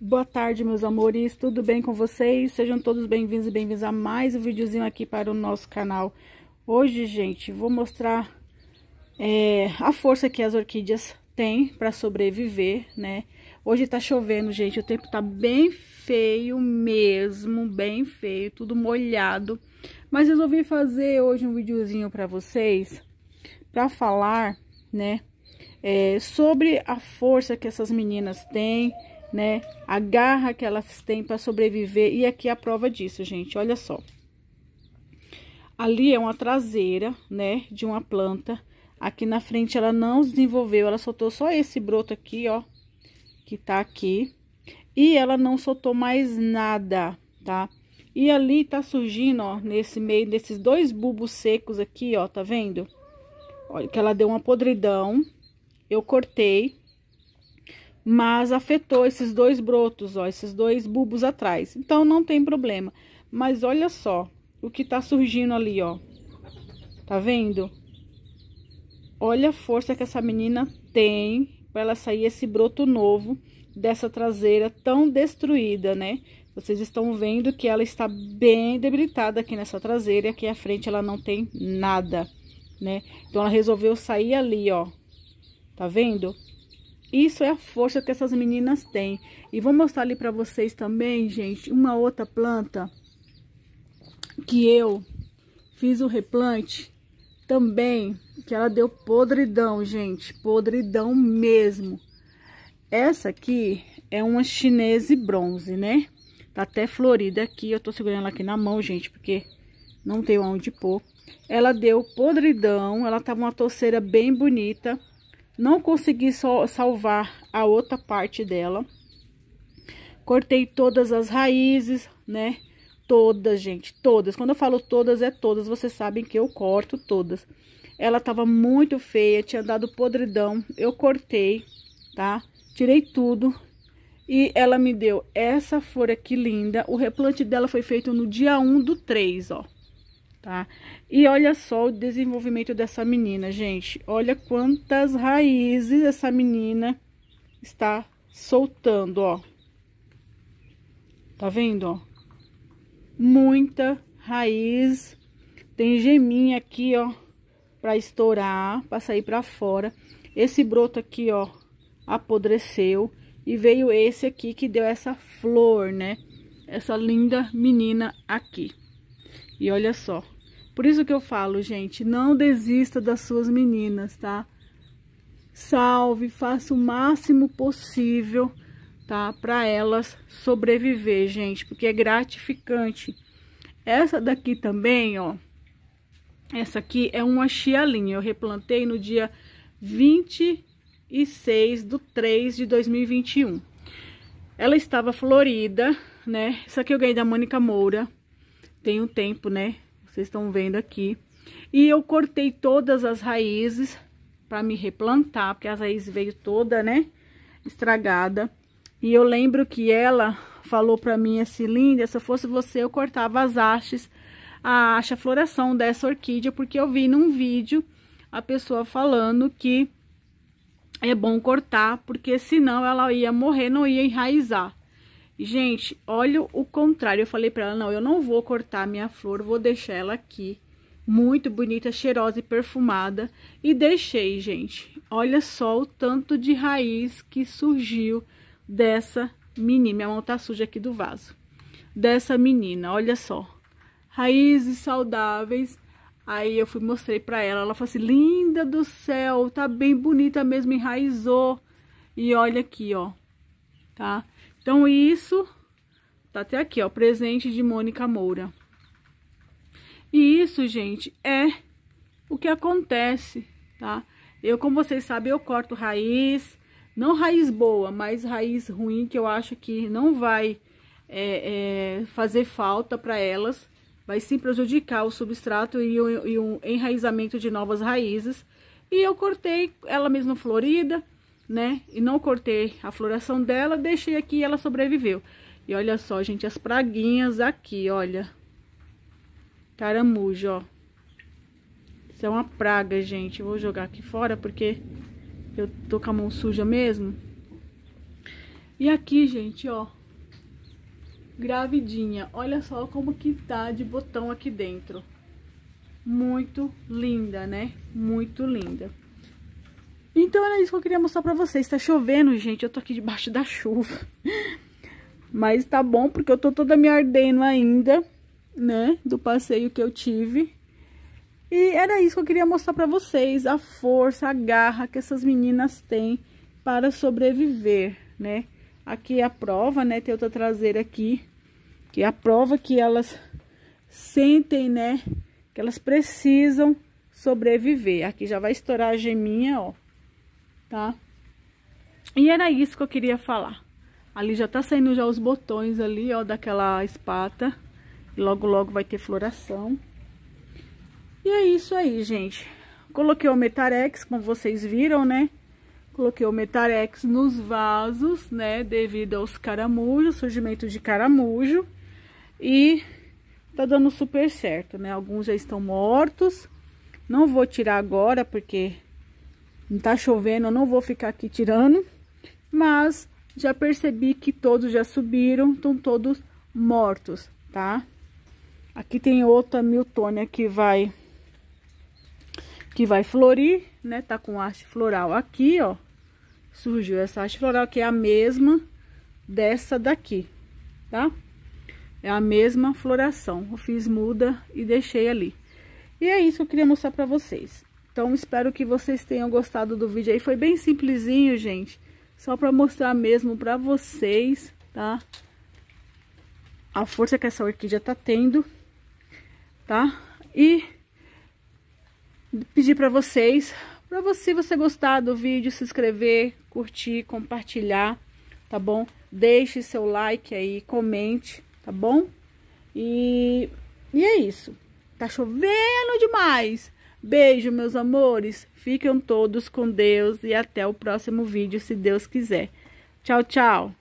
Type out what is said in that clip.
Boa tarde, meus amores, tudo bem com vocês? Sejam todos bem-vindos e bem-vindos a mais um videozinho aqui para o nosso canal. Hoje, gente, vou mostrar é, a força que as orquídeas têm para sobreviver, né? Hoje tá chovendo, gente, o tempo tá bem feio mesmo, bem feio, tudo molhado. Mas resolvi fazer hoje um videozinho para vocês, para falar, né, é, sobre a força que essas meninas têm né? A garra que elas têm para sobreviver. E aqui é a prova disso, gente. Olha só. Ali é uma traseira, né? De uma planta. Aqui na frente ela não desenvolveu, ela soltou só esse broto aqui, ó. Que tá aqui. E ela não soltou mais nada, tá? E ali tá surgindo, ó, nesse meio desses dois bulbos secos aqui, ó, tá vendo? Olha que ela deu uma podridão. Eu cortei, mas afetou esses dois brotos, ó, esses dois bulbos atrás. Então não tem problema. Mas olha só o que tá surgindo ali, ó. Tá vendo? Olha a força que essa menina tem para ela sair esse broto novo dessa traseira tão destruída, né? Vocês estão vendo que ela está bem debilitada aqui nessa traseira, aqui à frente ela não tem nada, né? Então ela resolveu sair ali, ó. Tá vendo? Isso é a força que essas meninas têm. E vou mostrar ali para vocês também, gente, uma outra planta que eu fiz o replante também, que ela deu podridão, gente, podridão mesmo. Essa aqui é uma chinese bronze, né? Tá até florida aqui, eu tô segurando ela aqui na mão, gente, porque não tem onde pôr. Ela deu podridão, ela tava uma torceira bem bonita. Não consegui salvar a outra parte dela. Cortei todas as raízes, né? Todas, gente, todas. Quando eu falo todas, é todas. Vocês sabem que eu corto todas. Ela tava muito feia, tinha dado podridão. Eu cortei, tá? Tirei tudo. E ela me deu essa flor aqui linda. O replante dela foi feito no dia 1 do 3, ó tá? E olha só o desenvolvimento dessa menina, gente. Olha quantas raízes essa menina está soltando, ó. Tá vendo, ó? Muita raiz. Tem geminha aqui, ó, para estourar, para sair para fora. Esse broto aqui, ó, apodreceu e veio esse aqui que deu essa flor, né? Essa linda menina aqui. E olha só, por isso que eu falo, gente, não desista das suas meninas, tá? Salve, faça o máximo possível, tá? Para elas sobreviver, gente, porque é gratificante. Essa daqui também, ó. Essa aqui é uma chialinha, eu replantei no dia 26 do 3 de 2021. Ela estava florida, né? Essa aqui eu é ganhei da Mônica Moura, tem um tempo, né? Vocês estão vendo aqui. E eu cortei todas as raízes para me replantar, porque as raízes veio toda, né, estragada. E eu lembro que ela falou para mim assim, linda, se eu fosse você, eu cortava as hastes, a haste, a floração dessa orquídea, porque eu vi num vídeo a pessoa falando que é bom cortar, porque senão ela ia morrer, não ia enraizar. Gente, olha o contrário. Eu falei para ela: não, eu não vou cortar minha flor, vou deixar ela aqui. Muito bonita, cheirosa e perfumada. E deixei, gente. Olha só o tanto de raiz que surgiu dessa menina. Minha mão tá suja aqui do vaso. Dessa menina, olha só. Raízes saudáveis. Aí eu fui mostrei para ela, ela falou assim: "Linda do céu, tá bem bonita mesmo, enraizou". E olha aqui, ó. Tá? Então, isso tá até aqui, ó, presente de Mônica Moura. E isso, gente, é o que acontece, tá? Eu, como vocês sabem, eu corto raiz, não raiz boa, mas raiz ruim, que eu acho que não vai é, é, fazer falta para elas, vai sim prejudicar o substrato e o, e o enraizamento de novas raízes. E eu cortei ela mesmo florida, né? E não cortei a floração dela, deixei aqui e ela sobreviveu. E olha só, gente, as praguinhas aqui, olha. Caramujo, ó. Isso é uma praga, gente. vou jogar aqui fora porque eu tô com a mão suja mesmo. E aqui, gente, ó. Gravidinha. Olha só como que tá de botão aqui dentro. Muito linda, né? Muito linda. Então era isso que eu queria mostrar pra vocês. Tá chovendo, gente. Eu tô aqui debaixo da chuva. Mas tá bom, porque eu tô toda me ardendo ainda, né? Do passeio que eu tive. E era isso que eu queria mostrar pra vocês. A força, a garra que essas meninas têm para sobreviver, né? Aqui é a prova, né? Tem outra traseira aqui. Que é a prova que elas sentem, né? Que elas precisam sobreviver. Aqui já vai estourar a geminha, ó tá? E era isso que eu queria falar. Ali já tá saindo já os botões ali, ó, daquela espata. Logo, logo vai ter floração. E é isso aí, gente. Coloquei o Metarex, como vocês viram, né? Coloquei o Metarex nos vasos, né? Devido aos caramujos, surgimento de caramujo. E tá dando super certo, né? Alguns já estão mortos. Não vou tirar agora, porque não tá chovendo, eu não vou ficar aqui tirando. Mas já percebi que todos já subiram, estão todos mortos, tá? Aqui tem outra Miltônia que vai que vai florir, né? Tá com haste floral aqui, ó. Surgiu essa haste floral que é a mesma dessa daqui, tá? É a mesma floração. Eu fiz muda e deixei ali. E é isso que eu queria mostrar pra vocês. Então, espero que vocês tenham gostado do vídeo aí. Foi bem simplesinho, gente. Só para mostrar mesmo para vocês, tá? A força que essa orquídea tá tendo, tá? E pedir para vocês, para você, se você gostar do vídeo, se inscrever, curtir, compartilhar, tá bom? Deixe seu like aí, comente, tá bom? E, e é isso. Tá chovendo demais! Beijo, meus amores. Fiquem todos com Deus e até o próximo vídeo, se Deus quiser. Tchau, tchau.